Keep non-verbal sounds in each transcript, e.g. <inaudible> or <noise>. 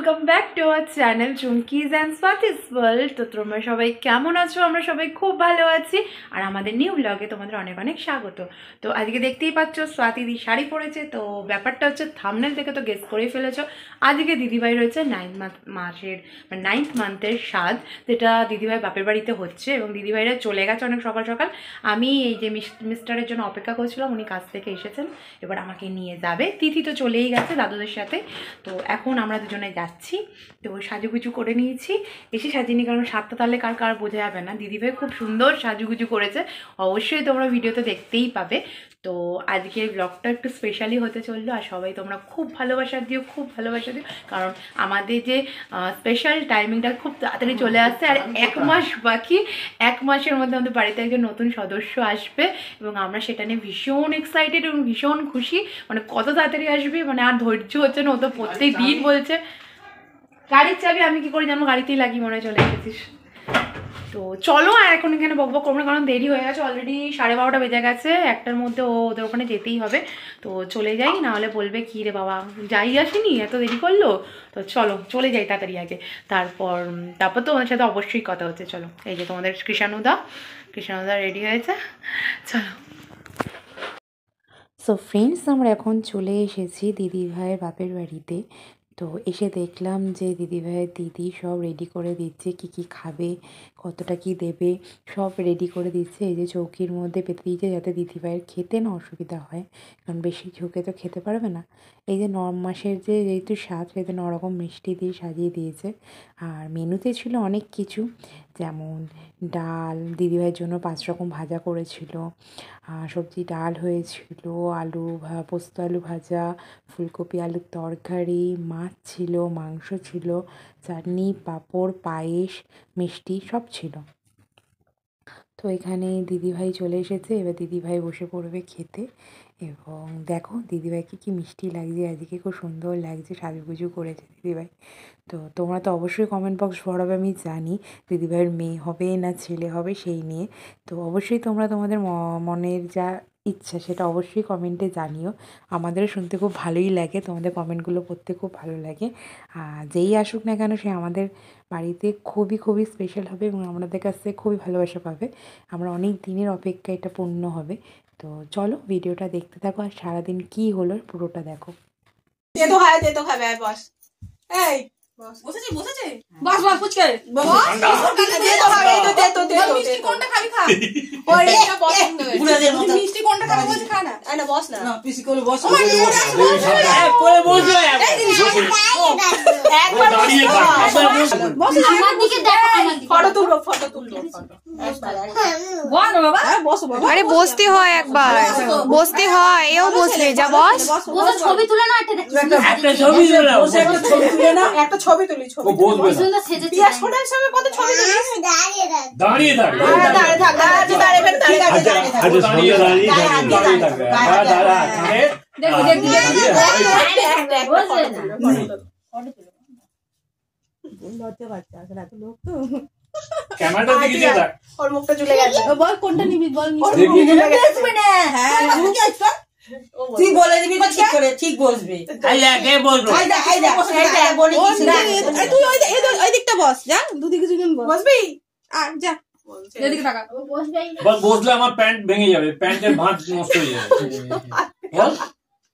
Welcome back to our channel Chumki's and স্পাতিস world তো তোমরা সবাই কেমন আছো আমরা সবাই খুব ভালো আছি আর আমাদের নিউ ব্লগে তোমাদের অনেক অনেক স্বাগত তো আজকে দেখতেই পাচ্ছ স্বাতি দি শাড়ি পরেছে তো ব্যাপারটা হচ্ছে থামনেল থেকে তো গেস্ট করেই ফেলেছ আজকে দিদিভাই রয়েছে নাইন্থ মাসের মানে নাইন্থ মান্থের স্বাদ যেটা দিদিভাই বাপের বাড়িতে হচ্ছে এবং দিদিভাইরা চলে গেছে অনেক সকাল সকাল আমি এই যে মিস্টারের জন্য অপেক্ষা করছিলাম উনি কাছ থেকে এসেছেন এবার আমাকে নিয়ে যাবে তিথি তো চলেই গেছে দাদুদের সাথে তো এখন আমরা দুজনে যাচ্ছি যাচ্ছি তো সাজুগুজু করে নিয়েছি এসে সাজিনি কারণ সাতটা তাহলে কার কার বোঝা যাবে না দিদিভাই খুব সুন্দর সাজুগুজু করেছে অবশ্যই তোমরা ভিডিওতে দেখতেই পাবে তো আজকের ব্লগটা একটু স্পেশালি হতে চললো আর সবাই তোমরা খুব ভালোবাসা দিও খুব ভালোবাসা দিও কারণ আমাদের যে স্পেশাল টাইমিংটা খুব তাড়াতাড়ি চলে আসছে আর এক মাস বাকি এক মাসের মধ্যে আমাদের বাড়িতে একজন নতুন সদস্য আসবে এবং আমরা সেটা নিয়ে ভীষণ এক্সাইটেড এবং ভীষণ খুশি মানে কত তাড়াতাড়ি আসবে মানে আর ধৈর্য হচ্ছে না ও তো প্রত্যেক দিন বলছে গাড়ির চাবি আমি কি করি যেন গাড়িতেই লাগি মনে চলে এসেছিস তো চলো আর এখন এখানে বক বক করবো কারণ দেরি হয়ে গেছে অলরেডি সাড়ে বারোটা বেজে গেছে একটার মধ্যে ও ওদের ওখানে যেতেই হবে তো চলে যাই নাহলে বলবে কি রে বাবা যাই আসিনি এত দেরি করলো তো চলো চলে যাই তাড়াতাড়ি আগে তারপর তারপর তো ওদের সাথে অবশ্যই কথা হচ্ছে চলো এই যে তোমাদের কৃষাণুদা কৃষাণুদা রেডি হয়েছে চলো সো ফ্রেন্ডস আমরা এখন চলে এসেছি দিদিভাইয়ের বাপের বাড়িতে তো এসে দেখলাম যে দিদিভাইয়ের দিদি সব রেডি করে দিচ্ছে কি কি খাবে কতটা কি দেবে সব রেডি করে দিচ্ছে এই যে চৌকির মধ্যে পেতে দিয়েছে যাতে দিদিভাইয়ের খেতে না অসুবিধা হয় কারণ বেশি ঝুঁকে তো খেতে পারবে না এই যে ন মাসের যে যেহেতু স্বাদ সেহেতু নরকম মিষ্টি দিয়ে সাজিয়ে দিয়েছে আর মেনুতে ছিল অনেক কিছু যেমন ডাল দিদিভাইয়ের জন্য পাঁচ রকম ভাজা করেছিল সবজি ডাল হয়েছিল আলু পোস্ত আলু ভাজা ফুলকপি আলুর তরকারি মা মাছ ছিল মাংস ছিল চাটনি পাঁপড় পায়েস মিষ্টি সব ছিল তো এখানে দিদিভাই চলে এসেছে এবার দিদিভাই বসে পড়বে খেতে এবং দেখো দিদিভাইকে কি মিষ্টি লাগছে আজকে খুব সুন্দর লাগছে সাজুগুজু করেছে দিদিভাই তো তোমরা তো অবশ্যই কমেন্ট বক্স ভরাবে আমি জানি দিদিভাইয়ের মেয়ে হবে না ছেলে হবে সেই নিয়ে তো অবশ্যই তোমরা তোমাদের মনের যা ইচ্ছা সেটা অবশ্যই কমেন্টে জানিও আমাদেরও শুনতে খুব ভালোই লাগে তোমাদের কমেন্টগুলো পড়তে খুব ভালো লাগে যেই আসুক না কেন সে আমাদের বাড়িতে খুবই খুবই স্পেশাল হবে এবং আমাদের কাছে খুবই ভালোবাসা পাবে আমরা অনেক দিনের অপেক্ষা এটা পূর্ণ হবে তো চলো ভিডিওটা দেখতে থাকো আর সারাদিন কি হলো পুরোটা দেখো তো খায় তো খাবে বস এই বসেছে বসেছে বাস বাস মিষ্টি কোনটা খাবি খা ওরে পছন্দ মিষ্টি কোনটা খাবি বলছে খা না বস না না পিসি বস একবার দাঁড়িয়ে বস আমার দিকে দেখো ফটো তুলো ফটো তুলো ফটো আরে বসতে হয় একবার বসতে হয় এও বসবে যা বস ছবি তুলে না একটা ছবি তুলে না <laughs> একটা ছবি তুলি ছবি সঙ্গে কত ছবি দাঁড়িয়ে দাঁড়িয়ে লজ্জা পাচ্ছে আসলে এত লোক তো ক্যামেরাটা দিকে ওর মুখটা চলে গেছে বল কোনটা নিবি বল মানে, হ্যাঁ, হ্যাঁ। তুই বলে দিবি ঠিক করে ঠিক তুই ওই দিকটা বস যা দুদিকে দুজন বসবি আর যা বসলে আমার প্যান্ট ভেঙে যাবে প্যান্টের ভাঁজ নষ্ট হয়ে যাবে <laughs>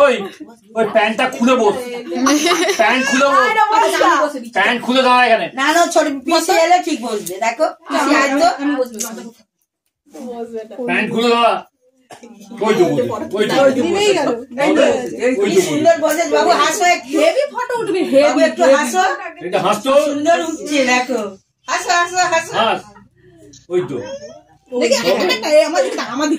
ওই ওই প্যান্টটা খুলে বস প্যান্ট খুলে বস প্যান্ট খুলে দাঁড়া এখানে না না ছোট এলে ঠিক বসবে দেখো আমি প্যান্ট খুলে দাঁড়া সুন্দর বাবু সুন্দর দেখো হাসো ওই তো আমাদের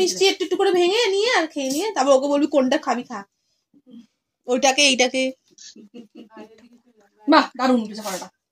মিষ্টি একটু একটু করে ভেঙে নিয়ে আর খেয়ে নিয়ে তারপর ওকে বলবি কোনটা খাবি খা ওইটাকে এইটাকে বাহ দারুণ উঠেছে পরোটা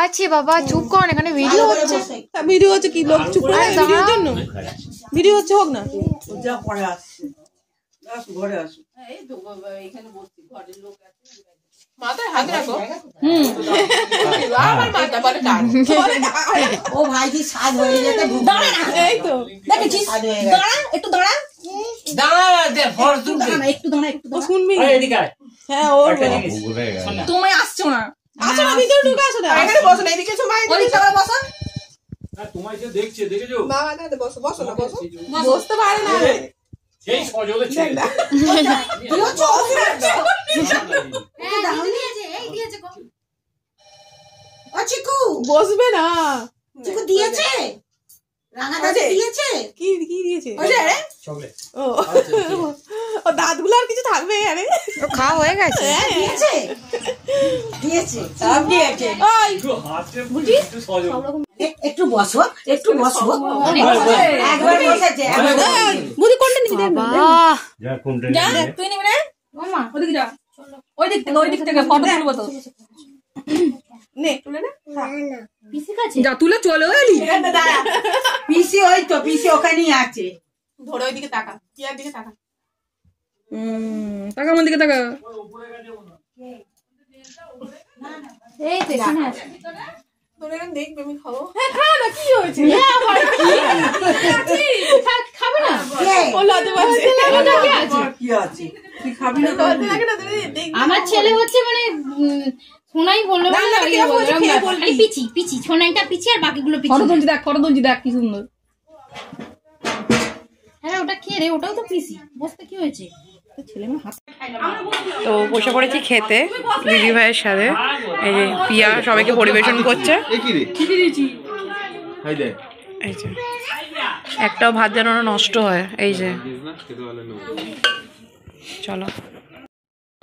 আছে বাবা চুপ কর এখানে ভিডিও হচ্ছে ভিডিও হচ্ছে কি লোক চুপ করে ভিডিওর জন্য ভিডিও হচ্ছে হোক না যা পড়ে আসছে হ্যাঁ, ও <laughs> দাঁড়া দাঁড়া একটু দাঁড়া একটু শুনবি হ্যাঁ ওর আসছো না আচ্ছা, আসো না না এদিকে সময় এদিকে সবাই বসবে না চিকু দিয়েছে রাঙা দিয়েছে কি কি দিয়েছে ও আচ্ছা, ভাতগুলো আর কিছু থাকবে এখানে খাওয়া হয়ে গেছে হ্যাঁ, হ্যাঁ। দিয়েছে দিয়েছে সব দিয়েছে ওই একটু একটু তো তুলে পিসি চলে পিসি ওই তো পিসি ওখানেই আছে ধরে ওইদিকে তাকা চেয়ার দিকে তাকা তাকা আমার তাকা হ্যাঁ, আমার ছেলে হচ্ছে মানে সোনাই বললো ইয়ে পিচি পিছি সোনাইটা পিচি আর বাকিগুলো পিচি দেখ করদঞ্জি দেখ কি সুন্দর হ্যাঁ ওটা কে রে ওটাও তো পিসি বসতে কি হয়েছে তো বসে পড়েছি খেতে দিদি ভাইয়ের সাথে এই যে পিয়া সবাইকে পরিবেশন করছে একটাও ভাত যেন নষ্ট হয় এই যে চলো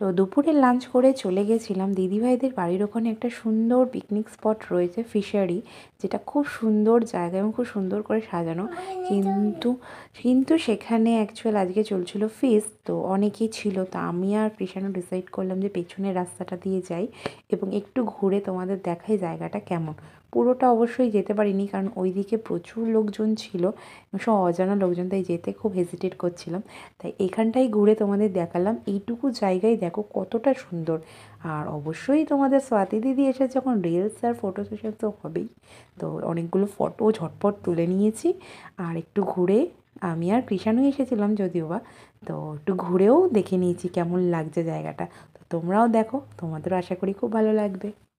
তো দুপুরের লাঞ্চ করে চলে গেছিলাম দিদিভাইদের বাড়ির ওখানে একটা সুন্দর পিকনিক স্পট রয়েছে ফিশারি যেটা খুব সুন্দর জায়গা এবং খুব সুন্দর করে সাজানো কিন্তু কিন্তু সেখানে অ্যাকচুয়াল আজকে চলছিল ফিস তো অনেকেই ছিল তা আমি আর কৃষাণ ডিসাইড করলাম যে পেছনের রাস্তাটা দিয়ে যাই এবং একটু ঘুরে তোমাদের দেখাই জায়গাটা কেমন পুরোটা অবশ্যই যেতে পারিনি কারণ ওইদিকে প্রচুর লোকজন ছিল সব অজানা লোকজন তাই যেতে খুব হেজিটেট করছিলাম তাই এখানটাই ঘুরে তোমাদের দেখালাম এইটুকু জায়গায় দেখো কতটা সুন্দর আর অবশ্যই তোমাদের স্বাতি দিদি এসে যখন রিলস আর ফটো সেশন তো হবেই তো অনেকগুলো ফটো ঝটপট তুলে নিয়েছি আর একটু ঘুরে আমি আর কৃষাণু এসেছিলাম যদিও বা তো একটু ঘুরেও দেখে নিয়েছি কেমন লাগছে জায়গাটা তো তোমরাও দেখো তোমাদেরও আশা করি খুব ভালো লাগবে